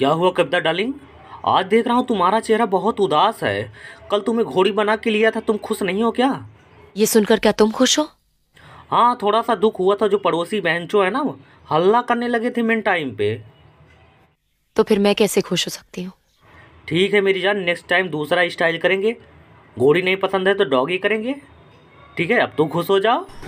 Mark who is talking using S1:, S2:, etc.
S1: क्या हुआ कविता डालिंग आज देख रहा हूँ तुम्हारा चेहरा बहुत उदास है कल तुम्हें घोड़ी बना के लिया था तुम खुश नहीं हो
S2: क्या
S3: ये सुनकर क्या तुम खुश हो
S2: हाँ थोड़ा सा दुख हुआ था जो पड़ोसी बहनचो है ना हल्ला करने लगे थे मेन टाइम पे
S3: तो फिर मैं कैसे खुश हो सकती
S4: हूँ
S2: ठीक है मेरी जान नेक्स्ट टाइम दूसरा स्टाइल करेंगे घोड़ी नहीं पसंद है तो डॉगी करेंगे ठीक है अब तुम खुश हो जाओ